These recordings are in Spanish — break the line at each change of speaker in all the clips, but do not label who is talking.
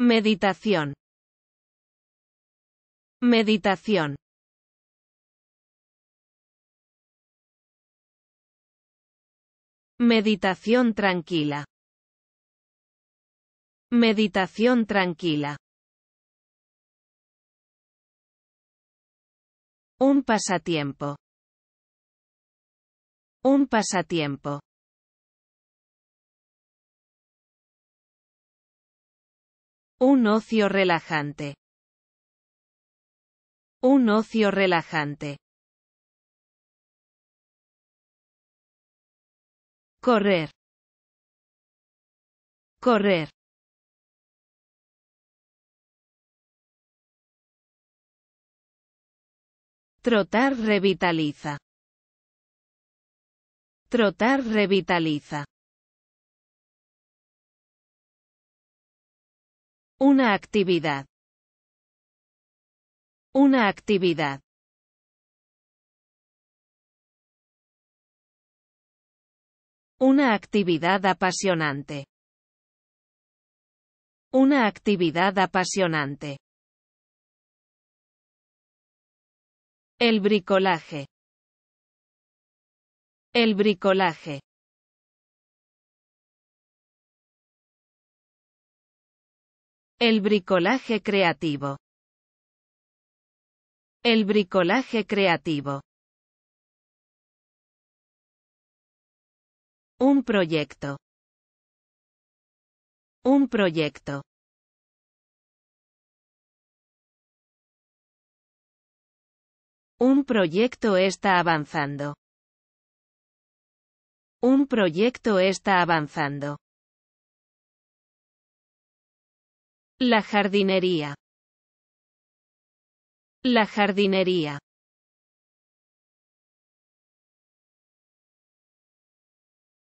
Meditación. Meditación. Meditación tranquila. Meditación tranquila. Un pasatiempo. Un pasatiempo. Un ocio relajante. Un ocio relajante. Correr. Correr. Trotar revitaliza. Trotar revitaliza. Una actividad. Una actividad. Una actividad apasionante. Una actividad apasionante. El bricolaje. El bricolaje. El bricolaje creativo. El bricolaje creativo. Un proyecto. Un proyecto. Un proyecto está avanzando. Un proyecto está avanzando. La jardinería. La jardinería.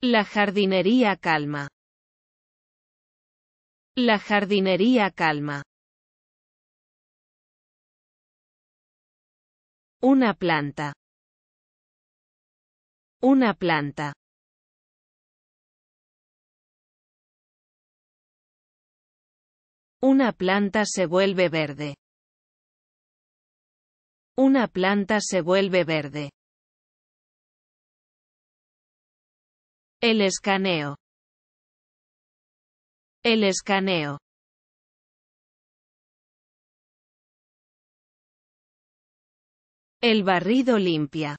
La jardinería calma. La jardinería calma. Una planta. Una planta. Una planta se vuelve verde. Una planta se vuelve verde. El escaneo. El escaneo. El barrido limpia.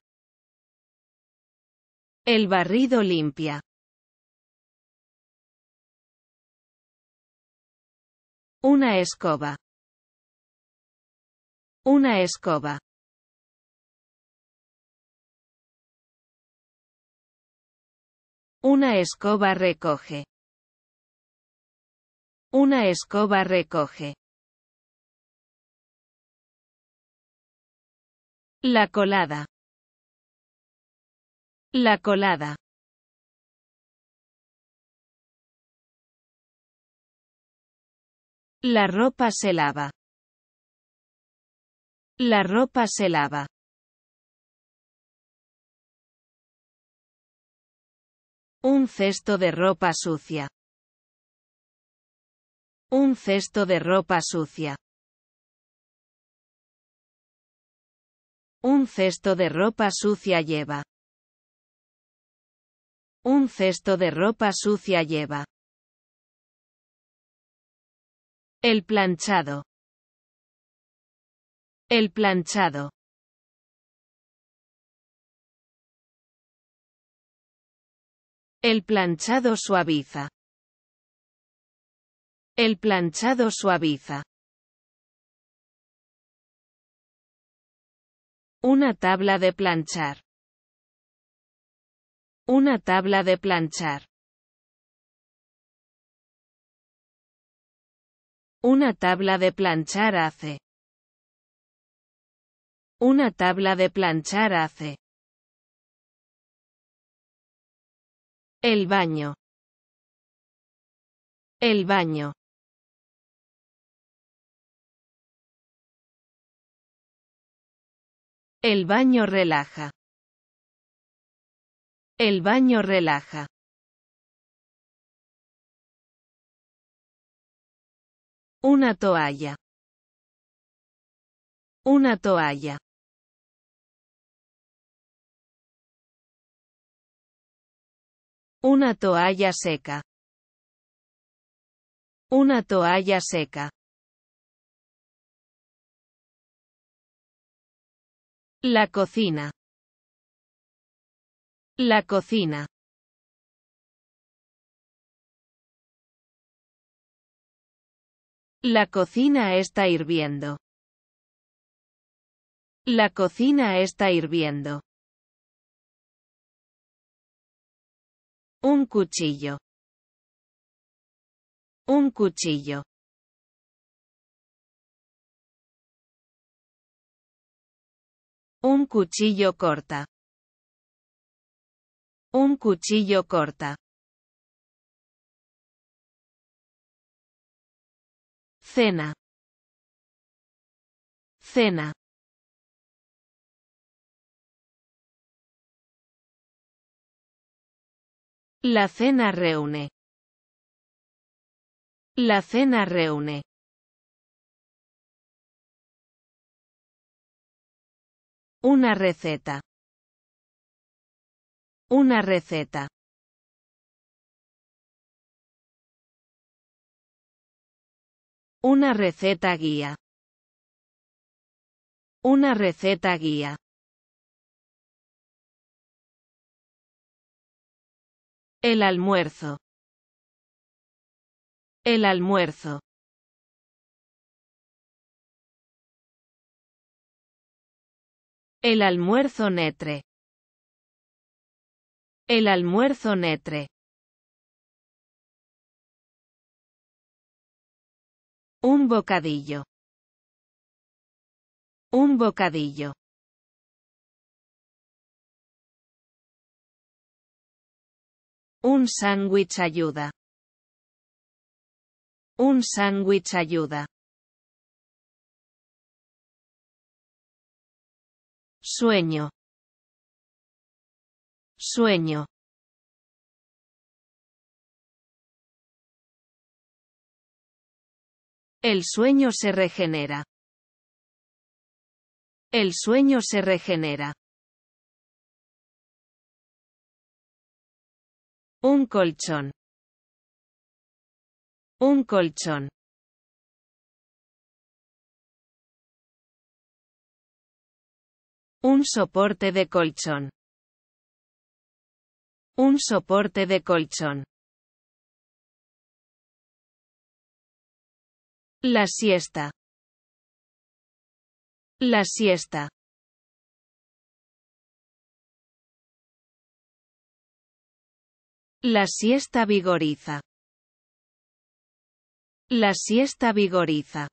El barrido limpia. Una escoba. Una escoba. Una escoba recoge. Una escoba recoge. La colada. La colada. La ropa se lava. La ropa se lava. Un cesto de ropa sucia. Un cesto de ropa sucia. Un cesto de ropa sucia lleva. Un cesto de ropa sucia lleva. El planchado. El planchado. El planchado suaviza. El planchado suaviza. Una tabla de planchar. Una tabla de planchar. Una tabla de planchar hace. Una tabla de planchar hace. El baño. El baño. El baño relaja. El baño relaja. Una toalla. Una toalla. Una toalla seca. Una toalla seca. La cocina. La cocina. La cocina está hirviendo. La cocina está hirviendo. Un cuchillo. Un cuchillo. Un cuchillo corta. Un cuchillo corta. Cena. Cena. La cena reúne. La cena reúne. Una receta. Una receta. Una receta guía. Una receta guía. El almuerzo. El almuerzo. El almuerzo netre. El almuerzo netre. Un bocadillo. Un bocadillo. Un sándwich ayuda. Un sándwich ayuda. Sueño. Sueño. El sueño se regenera. El sueño se regenera. Un colchón. Un colchón. Un soporte de colchón. Un soporte de colchón. La siesta. La siesta. La siesta vigoriza. La siesta vigoriza.